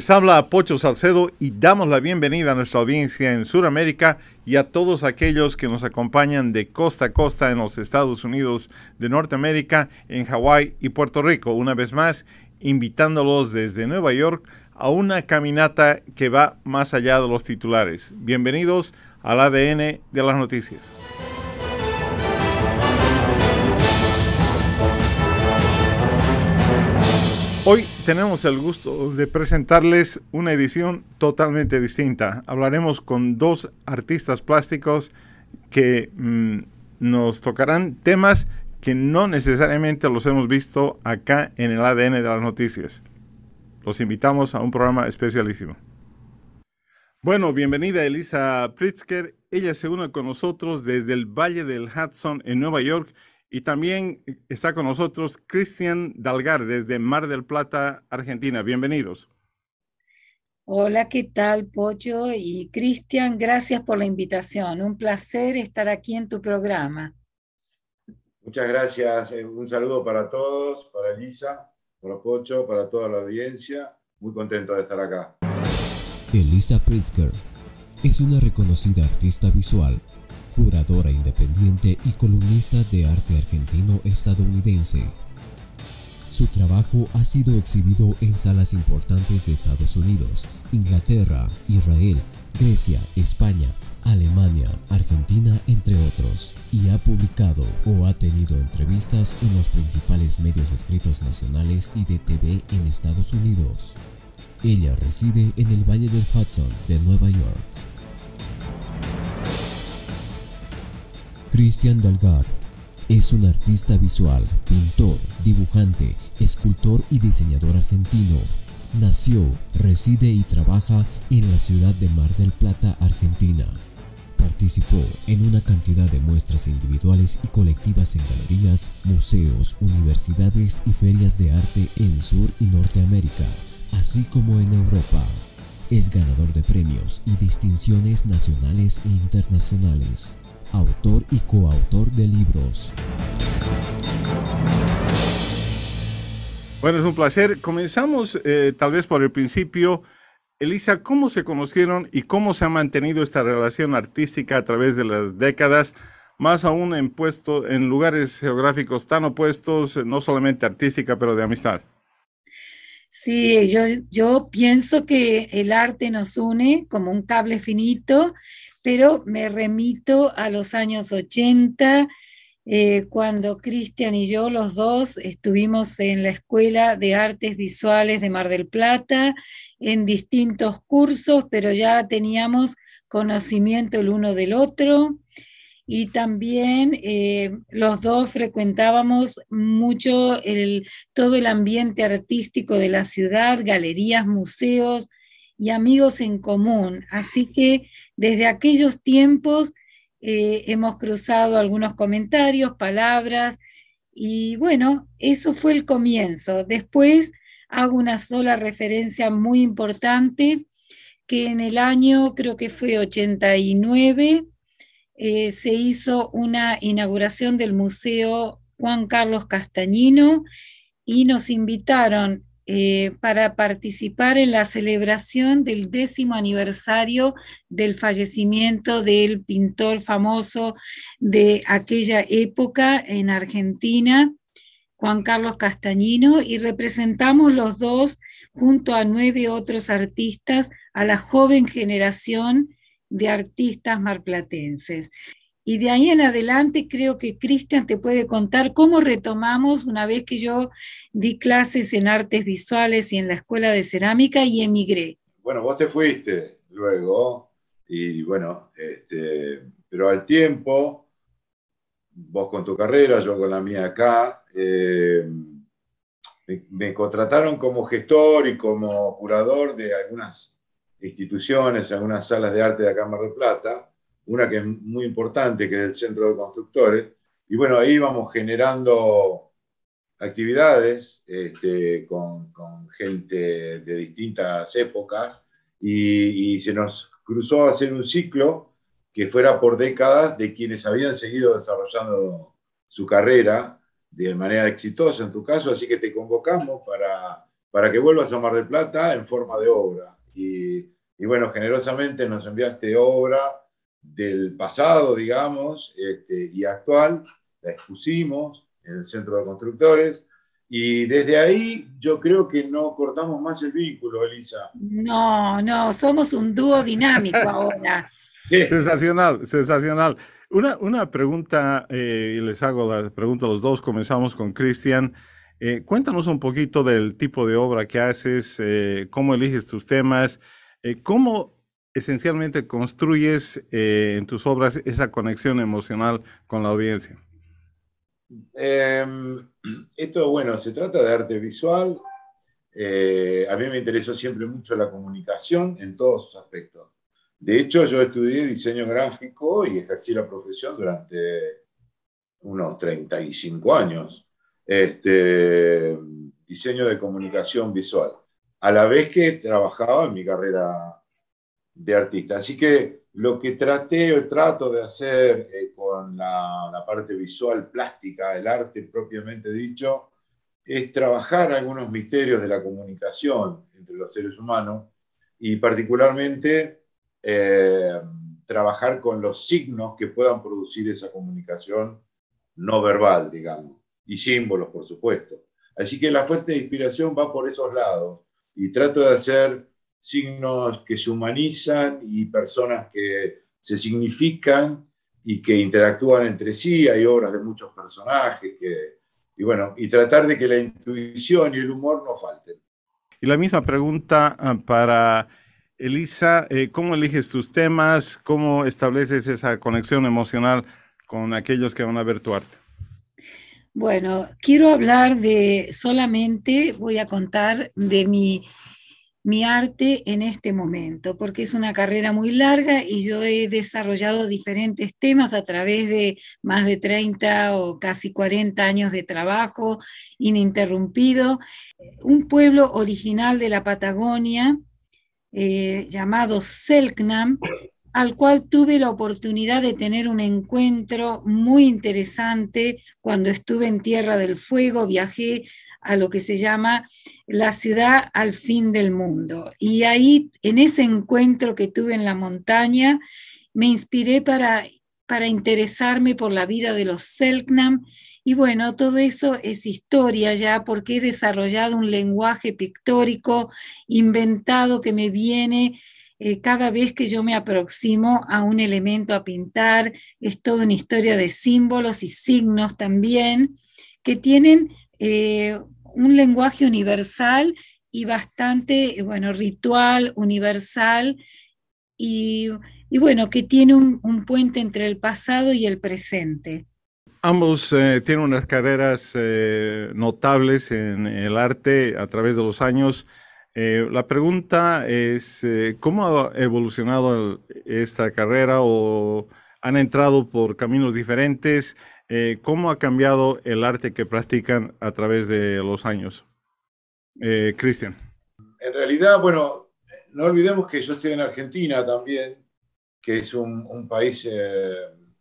Les habla Pocho Salcedo y damos la bienvenida a nuestra audiencia en Sudamérica y a todos aquellos que nos acompañan de costa a costa en los Estados Unidos de Norteamérica, en Hawái y Puerto Rico. Una vez más, invitándolos desde Nueva York a una caminata que va más allá de los titulares. Bienvenidos al ADN de las noticias. Hoy tenemos el gusto de presentarles una edición totalmente distinta. Hablaremos con dos artistas plásticos que mm, nos tocarán temas que no necesariamente los hemos visto acá en el ADN de las noticias. Los invitamos a un programa especialísimo. Bueno, bienvenida Elisa Pritzker. Ella se une con nosotros desde el Valle del Hudson en Nueva York y también eh, está con nosotros Cristian Dalgar desde Mar del Plata, Argentina. Bienvenidos. Hola, ¿qué tal, Pocho? Y Cristian, gracias por la invitación. Un placer estar aquí en tu programa. Muchas gracias. Eh, un saludo para todos, para Elisa, para Pocho, para toda la audiencia. Muy contento de estar acá. Elisa Pritzker es una reconocida artista visual curadora independiente y columnista de arte argentino-estadounidense. Su trabajo ha sido exhibido en salas importantes de Estados Unidos, Inglaterra, Israel, Grecia, España, Alemania, Argentina, entre otros, y ha publicado o ha tenido entrevistas en los principales medios escritos nacionales y de TV en Estados Unidos. Ella reside en el Valle del Hudson de Nueva York. Cristian Dalgar es un artista visual, pintor, dibujante, escultor y diseñador argentino. Nació, reside y trabaja en la ciudad de Mar del Plata, Argentina. Participó en una cantidad de muestras individuales y colectivas en galerías, museos, universidades y ferias de arte en Sur y Norteamérica, así como en Europa. Es ganador de premios y distinciones nacionales e internacionales autor y coautor de libros. Bueno, es un placer. Comenzamos eh, tal vez por el principio. Elisa, ¿cómo se conocieron y cómo se ha mantenido esta relación artística a través de las décadas? Más aún en, en lugares geográficos tan opuestos, no solamente artística, pero de amistad. Sí, yo, yo pienso que el arte nos une como un cable finito pero me remito a los años 80, eh, cuando Cristian y yo, los dos, estuvimos en la Escuela de Artes Visuales de Mar del Plata, en distintos cursos, pero ya teníamos conocimiento el uno del otro. Y también eh, los dos frecuentábamos mucho todo el ambiente artístico de la ciudad, galerías, museos, y amigos en común. Así que desde aquellos tiempos eh, hemos cruzado algunos comentarios, palabras, y bueno, eso fue el comienzo. Después hago una sola referencia muy importante, que en el año, creo que fue 89, eh, se hizo una inauguración del Museo Juan Carlos Castañino y nos invitaron eh, para participar en la celebración del décimo aniversario del fallecimiento del pintor famoso de aquella época en Argentina, Juan Carlos Castañino, y representamos los dos junto a nueve otros artistas a la joven generación de artistas marplatenses. Y de ahí en adelante creo que Cristian te puede contar cómo retomamos una vez que yo di clases en artes visuales y en la escuela de cerámica y emigré. Bueno, vos te fuiste luego y bueno, este, pero al tiempo, vos con tu carrera, yo con la mía acá, eh, me, me contrataron como gestor y como curador de algunas instituciones, algunas salas de arte de acá en Mar del Plata una que es muy importante, que es del Centro de Constructores. Y bueno, ahí vamos generando actividades este, con, gente de distintas épocas y, se nos cruzó hacer un ciclo que fuera por décadas de quienes habían seguido desarrollando su carrera de manera exitosa en tu caso, así que te convocamos para, que vuelvas a Mar del Plata en forma de obra. Y, y bueno, generosamente nos enviaste obra del pasado, digamos, este, y actual, la expusimos en el Centro de Constructores, y desde ahí yo creo que no cortamos más el vínculo, Elisa. No, no, somos un dúo dinámico ahora. sensacional, sensacional. Una, una pregunta, eh, y les hago la pregunta a los dos, comenzamos con Cristian. Eh, cuéntanos un poquito del tipo de obra que haces, eh, cómo eliges tus temas, cómo esencialmente construyes eh, en tus obras esa conexión emocional con la audiencia? Em, esto, bueno, se trata de arte visual. Eh, a mí me interesó siempre mucho la comunicación en todos sus aspectos. De hecho, yo estudié diseño gráfico y ejercí la profesión durante unos 35 años. Este, diseño de comunicación visual. A la vez que trabajaba en mi carrera de artista. Así que lo que traté o trato de hacer eh, con la, parte visual, plástica, el arte propiamente dicho, es trabajar algunos misterios de la comunicación entre los seres humanos y particularmente eh, trabajar con los signos que puedan producir esa comunicación no verbal, digamos, y símbolos, por supuesto. Así que la fuente de inspiración va por esos lados y trato de hacer signos que se humanizan y personas que se significan y que interactúan entre sí, hay obras de muchos personajes, y bueno, y tratar de que la intuición y el humor no falten. Y la misma pregunta ah, para Elisa, eh, ¿cómo eliges tus temas? ¿Cómo estableces esa conexión emocional con aquellos que van a ver tu arte? Bueno, quiero hablar de solamente, voy a contar de mi mi arte en este momento, porque es una carrera muy larga y yo he desarrollado diferentes temas a través de más de 30 o casi 40 años de trabajo ininterrumpido. Un pueblo original de la Patagonia eh, llamado Selknam, al cual tuve la oportunidad de tener un encuentro muy interesante cuando estuve en Tierra del Fuego, viajé a lo que se llama La ciudad al fin del mundo. Y ahí, en ese encuentro que tuve en la montaña, me inspiré para, para interesarme por la vida de los Selknam. Y bueno, todo eso es historia ya porque he desarrollado un lenguaje pictórico inventado que me viene eh, cada vez que yo me aproximo a un elemento a pintar. Es toda una historia de símbolos y signos también que tienen eh, un lenguaje universal y bastante, bueno, ritual, universal, y, bueno, que tiene un, puente entre el pasado y el presente. Ambos eh, tienen unas carreras eh, notables en el arte a través de los años. la pregunta es, ¿cómo ha evolucionado esta carrera o han entrado por caminos diferentes? Eh, ¿cómo ha cambiado el arte que practican a través de los años? Eh, Cristian. En realidad, bueno, no olvidemos que yo estoy en Argentina también, que es un, país eh,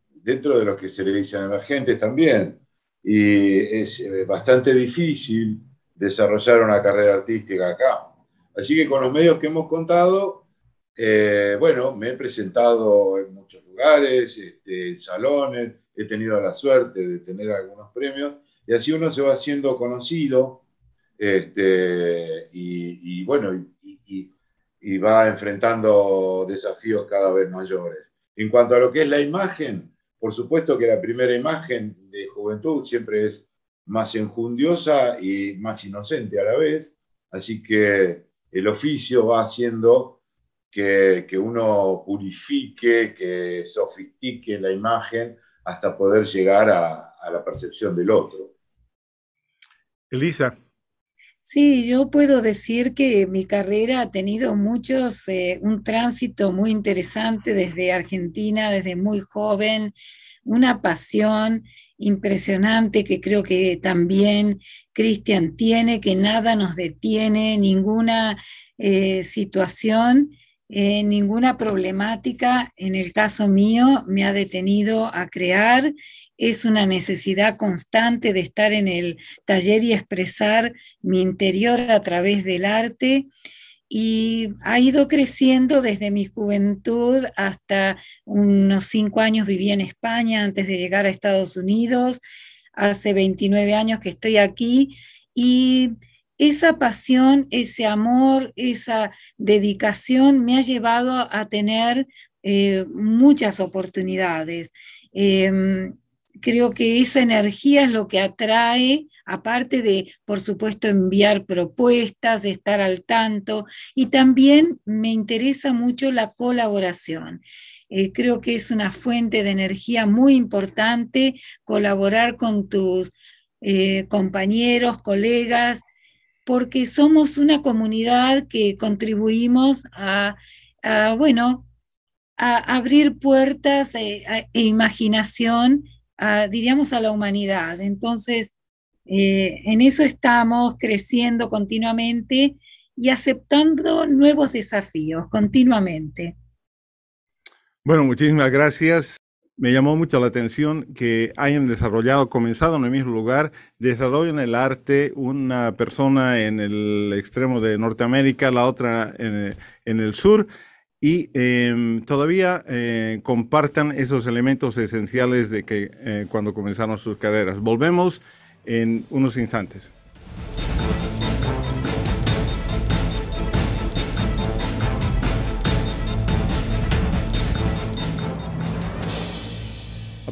dentro de los que se le dicen emergentes también, y es bastante difícil desarrollar una carrera artística acá. Así que con los medios que hemos contado, bueno, me he presentado en muchos lugares, este, en salones, he tenido la suerte de tener algunos premios, y así uno se va haciendo conocido, este, y, bueno, va enfrentando desafíos cada vez mayores. En cuanto a lo que es la imagen, por supuesto que la primera imagen de juventud siempre es más enjundiosa y más inocente a la vez, así que el oficio va haciendo que, que uno purifique, que sofistique la imagen hasta poder llegar a, la percepción del otro. Elisa. Sí, yo puedo decir que mi carrera ha tenido muchos, eh, un tránsito muy interesante desde Argentina, desde muy joven, una pasión impresionante que creo que también Cristian tiene, que nada nos detiene, ninguna eh, situación. Eh, ninguna problemática, en el caso mío, me ha detenido a crear. Es una necesidad constante de estar en el taller y expresar mi interior a través del arte. Y ha ido creciendo desde mi juventud hasta unos cinco años viví en España antes de llegar a Estados Unidos. Hace 29 años que estoy aquí y esa pasión, ese amor, esa dedicación me ha llevado a tener eh, muchas oportunidades. Em, creo que esa energía es lo que atrae, aparte de, por supuesto, enviar propuestas, estar al tanto, y también me interesa mucho la colaboración. Eh, creo que es una fuente de energía muy importante colaborar con tus eh, compañeros, colegas, porque somos una comunidad que contribuimos a, bueno, a abrir puertas eh, e, imaginación, diríamos, a la humanidad. Entonces, eh, en eso estamos creciendo continuamente y aceptando nuevos desafíos continuamente. Bueno, muchísimas gracias me llamó mucho la atención que hayan desarrollado, comenzado en el mismo lugar, desarrollan el arte, una persona en el extremo de Norteamérica, la otra en, el sur, y em, todavía eh, compartan esos elementos esenciales de que eh, cuando comenzaron sus carreras. Volvemos en unos instantes.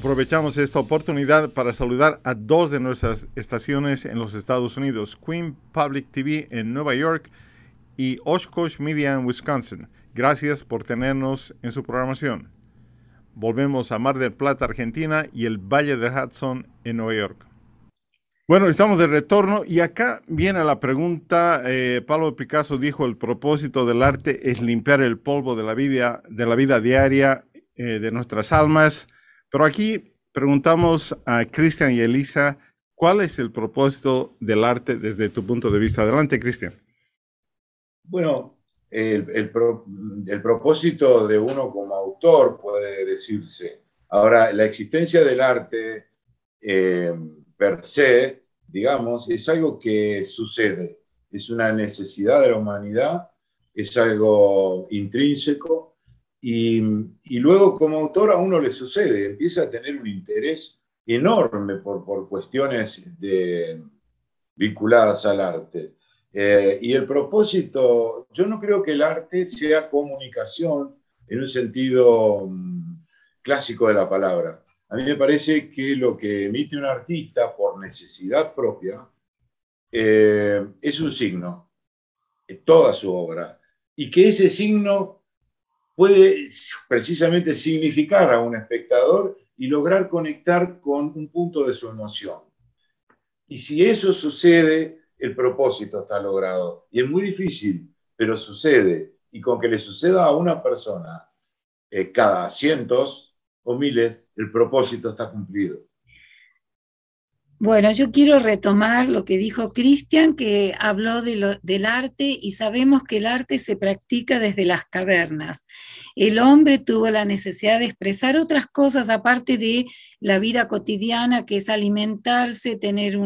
Aprovechamos esta oportunidad para saludar a dos de nuestras estaciones en los Estados Unidos, Queen Public TV en Nueva York y Oshkosh Media en Wisconsin. Gracias por tenernos en su programación. Volvemos a Mar del Plata, Argentina y el Valle de Hudson en Nueva York. Bueno, estamos de retorno y acá viene la pregunta. Eh, Pablo Picasso dijo el propósito del arte es limpiar el polvo de la vida, de la vida diaria eh, de nuestras almas pero aquí preguntamos a Cristian y Elisa, ¿cuál es el propósito del arte desde tu punto de vista? Adelante, Cristian. Bueno, el, propósito de uno como autor puede decirse. Ahora, la existencia del arte eh, per se, digamos, es algo que sucede, es una necesidad de la humanidad, es algo intrínseco, y, luego como autor a uno le sucede, empieza a tener un interés enorme por, por cuestiones vinculadas al arte. Eh, y el propósito, yo no creo que el arte sea comunicación en un sentido mm, clásico de la palabra. A mí me parece que lo que emite un artista por necesidad propia eh, es un signo, en toda su obra, y que ese signo puede precisamente significar a un espectador y lograr conectar con un punto de su emoción. Y si eso sucede, el propósito está logrado. Y es muy difícil, pero sucede. Y con que le suceda a una persona eh, cada cientos o miles, el propósito está cumplido. Bueno, yo quiero retomar lo que dijo Cristian, que habló del arte y sabemos que el arte se practica desde las cavernas. El hombre tuvo la necesidad de expresar otras cosas aparte de la vida cotidiana, que es alimentarse, tener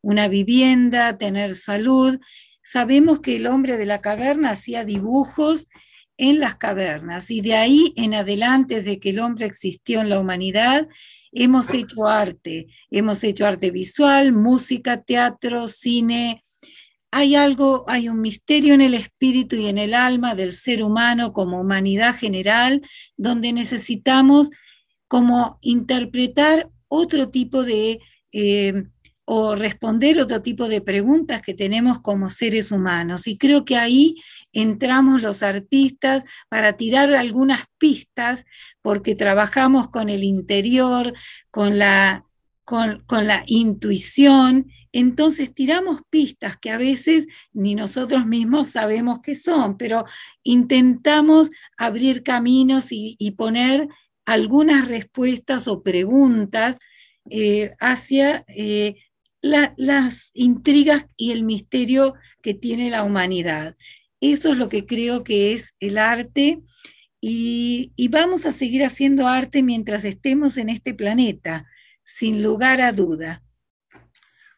una vivienda, tener salud. Sabemos que el hombre de la caverna hacía dibujos en las cavernas y de ahí en adelante, desde que el hombre existió en la humanidad, Hemos hecho arte, hemos hecho arte visual, música, teatro, cine. Hay algo, hay un misterio en el espíritu y en el alma del ser humano como humanidad general, donde necesitamos como interpretar otro tipo de eh, o responder otro tipo de preguntas que tenemos como seres humanos. Y creo que ahí entramos los artistas para tirar algunas pistas, porque trabajamos con el interior, con la, con, la intuición. Entonces tiramos pistas que a veces ni nosotros mismos sabemos qué son, pero intentamos abrir caminos y, poner algunas respuestas o preguntas eh, hacia eh, las intrigas y el misterio que tiene la humanidad. Eso es lo que creo que es el arte y, vamos a seguir haciendo arte mientras estemos en este planeta, sin lugar a duda.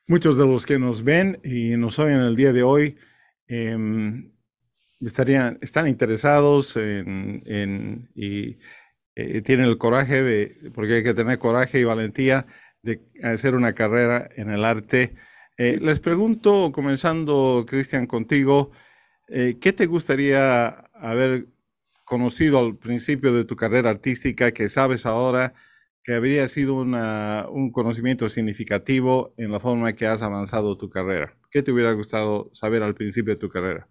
Muchos de los que nos ven y nos oyen el día de hoy em, estarían, están interesados en, y eh, tienen el coraje de, porque hay que tener coraje y valentía de hacer una carrera en el arte. Eh, les pregunto, comenzando, Cristian, contigo, eh, ¿qué te gustaría haber conocido al principio de tu carrera artística que sabes ahora que habría sido un conocimiento significativo en la forma que has avanzado tu carrera? ¿Qué te hubiera gustado saber al principio de tu carrera?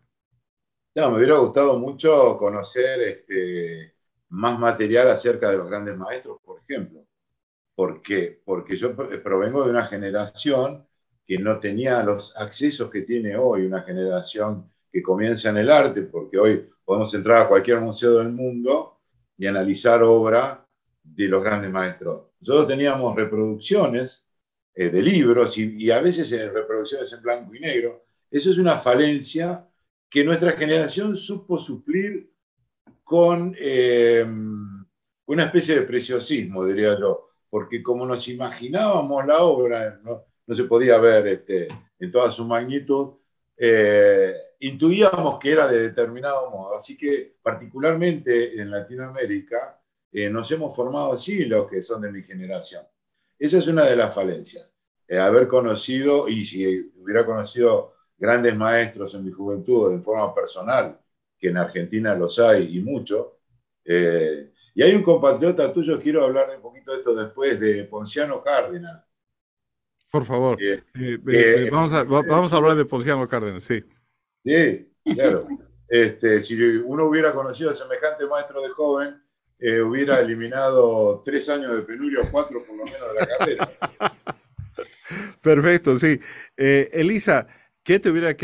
No, me hubiera gustado mucho conocer este, más material acerca de los grandes maestros, por ejemplo. ¿Por qué? porque yo provengo de una generación que no tenía los accesos que tiene hoy una generación que comienza en el arte, porque hoy podemos entrar a cualquier museo del mundo y analizar obra de los grandes maestros. Nosotros teníamos reproducciones eh, de libros y, a veces en eh, reproducciones en blanco y negro. Eso es una falencia que nuestra generación supo suplir con eh, una especie de preciosismo, diría yo porque como nos imaginábamos la obra, no, se podía ver este, en toda su magnitud, eh, intuíamos que era de determinado modo. Así que particularmente en Latinoamérica eh, nos hemos formado así los que son de mi generación. Esa es una de las falencias. Eh, haber conocido, y si hubiera conocido grandes maestros en mi juventud de forma personal, que en Argentina los hay y mucho, y hay un compatriota tuyo, quiero hablar un poquito de esto después, de Ponciano Cárdenas. Por favor, eh, eh, eh, vamos, a, hablar de Ponciano Cárdenas, sí. Sí, claro. Este, si uno hubiera conocido a semejante maestro de joven, hubiera eliminado tres años de penuria o cuatro por lo menos de la carrera. Perfecto, sí. Elisa, ¿Qué te hubiera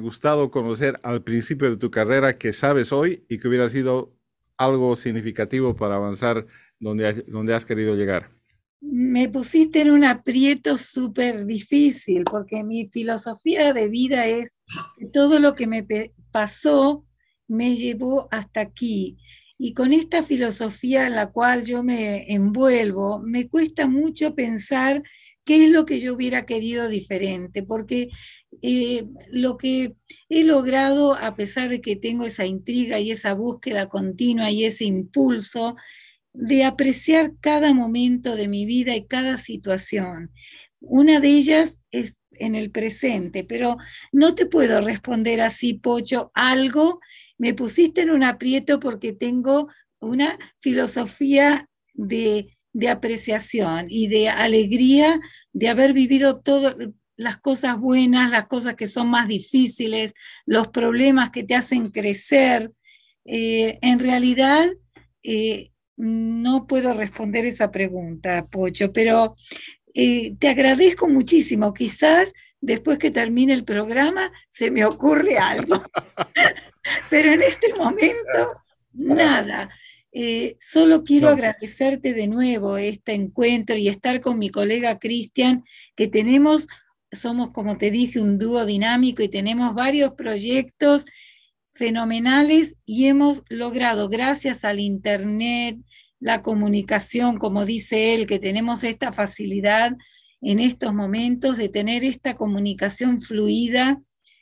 gustado conocer al principio de tu carrera que sabes hoy y que hubiera sido algo significativo para avanzar donde, donde has querido llegar? Me pusiste en un aprieto súper difícil, porque mi filosofía de vida es todo lo que me pasó me llevó hasta aquí. Y con esta filosofía en la cual yo me envuelvo, me cuesta mucho pensar qué es lo que yo hubiera querido diferente, porque eh, lo que he logrado, a pesar de que tengo esa intriga y esa búsqueda continua y ese impulso, de apreciar cada momento de mi vida y cada situación. Una de ellas es en el presente, pero no te puedo responder así, Pocho, algo, me pusiste en un aprieto porque tengo una filosofía de, de apreciación y de alegría de haber vivido todo, las cosas buenas, las cosas que son más difíciles, los problemas que te hacen crecer. Eh, en realidad, eh, no puedo responder esa pregunta, Pocho, pero eh, te agradezco muchísimo. Quizás después que termine el programa se me ocurre algo, pero en este momento, nada. solo quiero agradecerte de nuevo este encuentro y estar con mi colega Cristian, que tenemos somos, como te dije, un dúo dinámico y tenemos varios proyectos fenomenales y hemos logrado, gracias al Internet, la comunicación, como dice él, que tenemos esta facilidad en estos momentos de tener esta comunicación fluida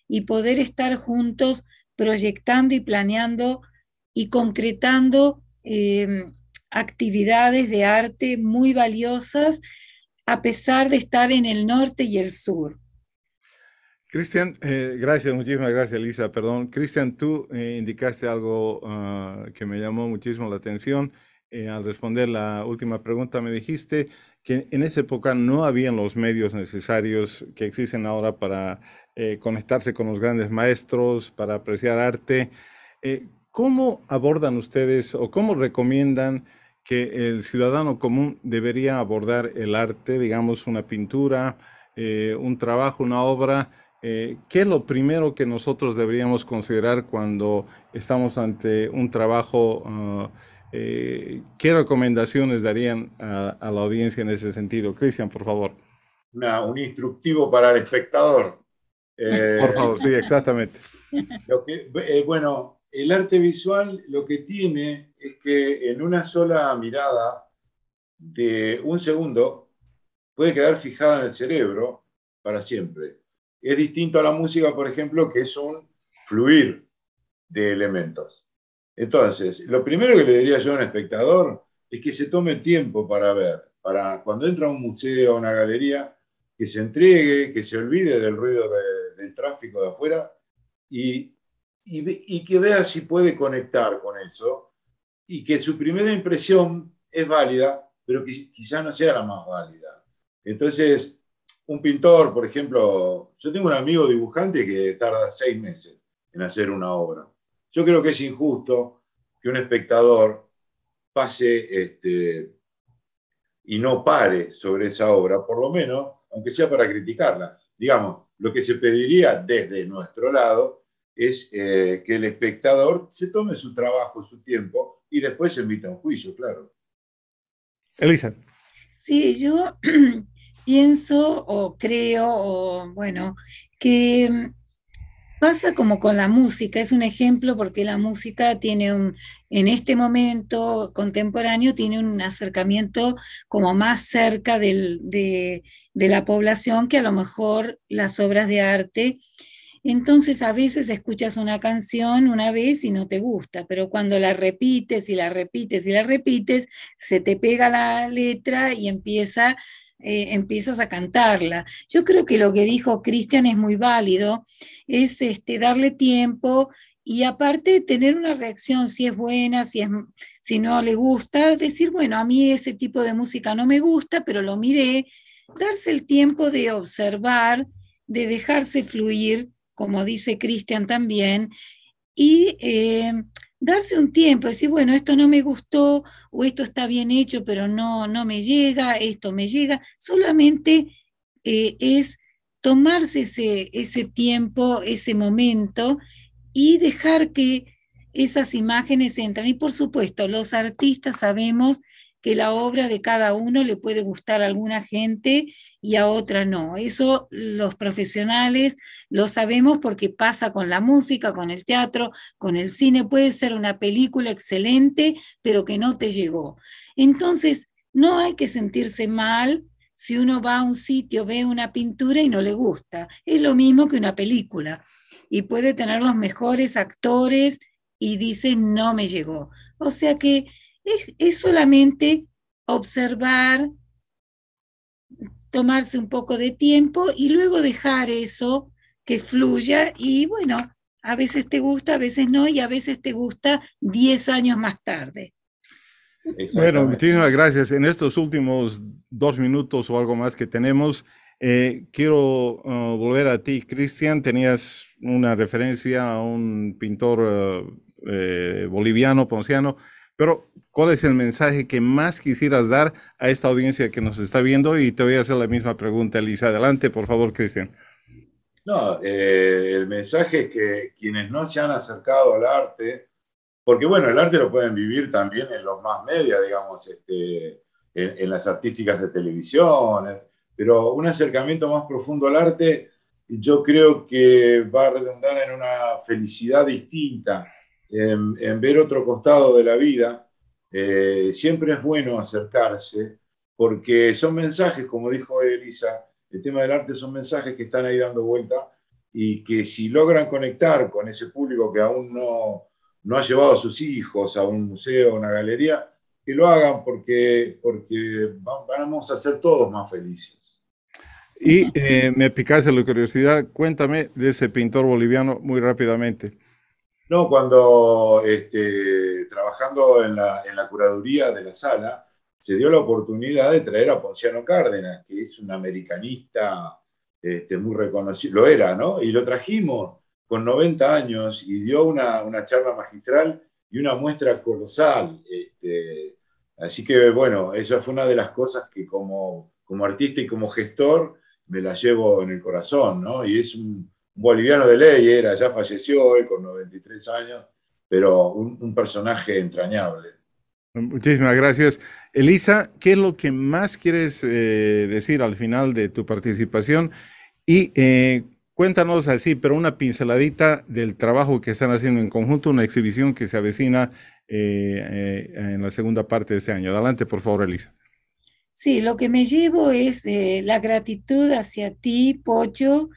y poder estar juntos proyectando y planeando y concretando eh, actividades de arte muy valiosas a pesar de estar en el norte y el sur. Cristian, eh, gracias, muchísimas gracias, Lisa. Perdón, Cristian, tú eh, indicaste algo ah, que me llamó muchísimo la atención. Eh, al responder la última pregunta, me dijiste que en esa época no habían los medios necesarios que existen ahora para conectarse con los grandes maestros, para apreciar arte. ¿Cómo abordan ustedes o cómo recomiendan que el ciudadano común debería abordar el arte, digamos una pintura, eh, un trabajo, una obra, eh, ¿qué es lo primero que nosotros deberíamos considerar cuando estamos ante un trabajo? Ah, eh, ¿Qué recomendaciones darían a, la audiencia en ese sentido? Cristian, por favor. un instructivo para el espectador. por favor, sí, exactamente. bueno, el arte visual lo que tiene es que en una sola mirada de un segundo puede quedar fijada en el cerebro para siempre. Es distinto a la música, por ejemplo, que es un fluir de elementos. Entonces, lo primero que le diría yo a un espectador es que se tome tiempo para ver, para cuando entra a un museo, o a una galería, que se entregue, que se olvide del ruido del tráfico de afuera y que vea si puede conectar con eso y que su primera impresión es válida, pero que quizás no sea la más válida. Entonces, un pintor, por ejemplo, yo tengo un amigo dibujante que tarda seis meses en hacer una obra. Yo creo que es injusto que un espectador pase este, y no pare sobre esa obra, por lo menos, aunque sea para criticarla. Digamos, lo que se pediría desde nuestro lado es eh, que el espectador se tome su trabajo, su tiempo, y después se a un juicio, claro. Elisa. Sí, yo pienso o creo, o bueno, que mm, pasa como con la música, es un ejemplo porque la música tiene un, en este momento contemporáneo, tiene un acercamiento como más cerca de, de la población que a lo mejor las obras de arte entonces a veces escuchas una canción una vez y no te gusta, pero cuando la repites y la repites y la repites, se te pega la letra y empieza, eh, empiezas a cantarla. Yo creo que lo que dijo Cristian es muy válido, es este, darle tiempo y aparte tener una reacción si es buena, si, es, si no le gusta, decir, bueno, a mí ese tipo de música no me gusta, pero lo miré, darse el tiempo de observar, de dejarse fluir como dice Cristian también, y eh, darse un tiempo, decir, bueno, esto no me gustó, o esto está bien hecho, pero no, no me llega, esto me llega, solamente eh, es tomarse ese, ese tiempo, ese momento, y dejar que esas imágenes entran. Y por supuesto, los artistas sabemos que la obra de cada uno le puede gustar a alguna gente y a otra no. Eso los profesionales lo sabemos porque pasa con la música, con el teatro, con el cine. Puede ser una película excelente, pero que no te llegó. Entonces, no hay que sentirse mal si uno va a un sitio, ve una pintura y no le gusta. Es lo mismo que una película. Y puede tener los mejores actores y dice, no me llegó. O sea que es, es solamente observar, tomarse un poco de tiempo y luego dejar eso que fluya y bueno, a veces te gusta, a veces no y a veces te gusta 10 años más tarde. Bueno, muchísimas gracias. En estos últimos dos minutos o algo más que tenemos, eh, quiero uh, volver a ti, Cristian. Tenías una referencia a un pintor uh, eh, boliviano, ponciano. Pero, ¿cuál es el mensaje que más quisieras dar a esta audiencia que nos está viendo? Y te voy a hacer la misma pregunta, Elisa. Adelante, por favor, Cristian. No, eh, el mensaje es que quienes no se han acercado al arte, porque bueno, el arte lo pueden vivir también en los más medios, digamos, este, en, las artísticas de televisión, eh, pero un acercamiento más profundo al arte yo creo que va a redundar en una felicidad distinta en, ver otro costado de la vida, eh, siempre es bueno acercarse, porque son mensajes, como dijo Elisa, el tema del arte son mensajes que están ahí dando vuelta y que si logran conectar con ese público que aún no, no ha llevado a sus hijos a un museo, a una galería, que lo hagan porque, porque vamos a ser todos más felices. Y eh, me picaste la curiosidad, cuéntame de ese pintor boliviano muy rápidamente. No, cuando este, trabajando en la, curaduría de la sala, se dio la oportunidad de traer a Ponciano Cárdenas, que es un americanista este, muy reconocido, lo era, ¿no? Y lo trajimos con 90 años y dio una, charla magistral y una muestra colosal. Este. así que, bueno, esa fue una de las cosas que como, como artista y como gestor me la llevo en el corazón, ¿no? Y es un, boliviano de ley era, ya falleció hoy con 93 años, pero un, personaje entrañable. Muchísimas gracias. Elisa, ¿qué es lo que más quieres eh, decir al final de tu participación? Y eh, cuéntanos así, pero una pinceladita del trabajo que están haciendo en conjunto, una exhibición que se avecina eh, en la segunda parte de este año. Adelante, por favor, Elisa. Sí, lo que me llevo es la gratitud hacia ti, Pocho,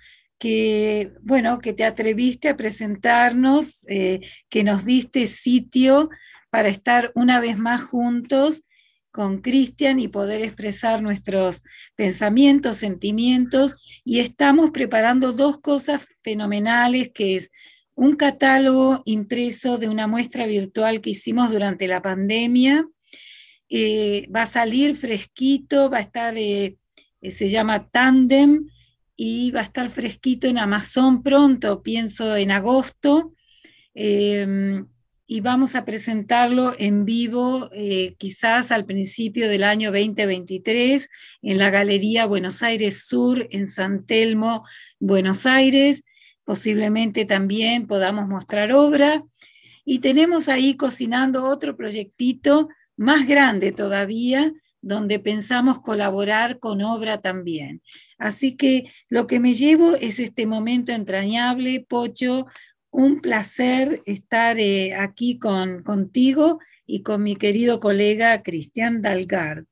que, bueno, que te atreviste a presentarnos, eh, que nos diste sitio para estar una vez más juntos con Cristian y poder expresar nuestros pensamientos, sentimientos. Y estamos preparando dos cosas fenomenales, que es un catálogo impreso de una muestra virtual que hicimos durante la pandemia. Eh, va a salir fresquito, va a estar, eh, se llama Tandem, y va a estar fresquito en Amazon pronto, pienso en agosto. Eh, y vamos a presentarlo en vivo eh, quizás al principio del año 2023 en la Galería Buenos Aires Sur en San Telmo, Buenos Aires. Posiblemente también podamos mostrar obra. Y tenemos ahí cocinando otro proyectito más grande todavía, donde pensamos colaborar con obra también. Así que lo que me llevo es este momento entrañable, Pocho, un placer estar eh, aquí con, contigo y con mi querido colega Cristian Dalgard.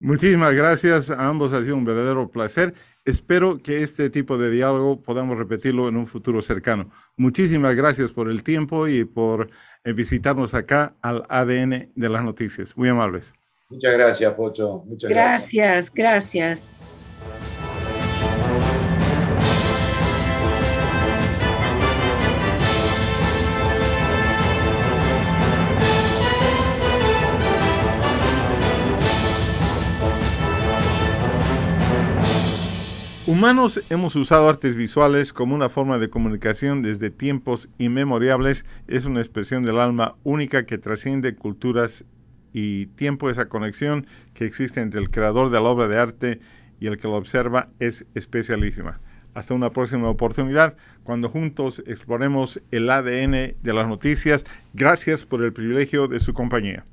Muchísimas gracias a ambos, ha sido un verdadero placer. Espero que este tipo de diálogo podamos repetirlo en un futuro cercano. Muchísimas gracias por el tiempo y por eh, visitarnos acá al ADN de las noticias. Muy amables. Muchas gracias, Pocho. Muchas gracias. Gracias, gracias. Humanos hemos usado artes visuales como una forma de comunicación desde tiempos inmemorables, es una expresión del alma única que trasciende culturas y tiempo, esa conexión que existe entre el creador de la obra de arte y el que lo observa es especialísima. Hasta una próxima oportunidad, cuando juntos exploremos el ADN de las noticias. Gracias por el privilegio de su compañía.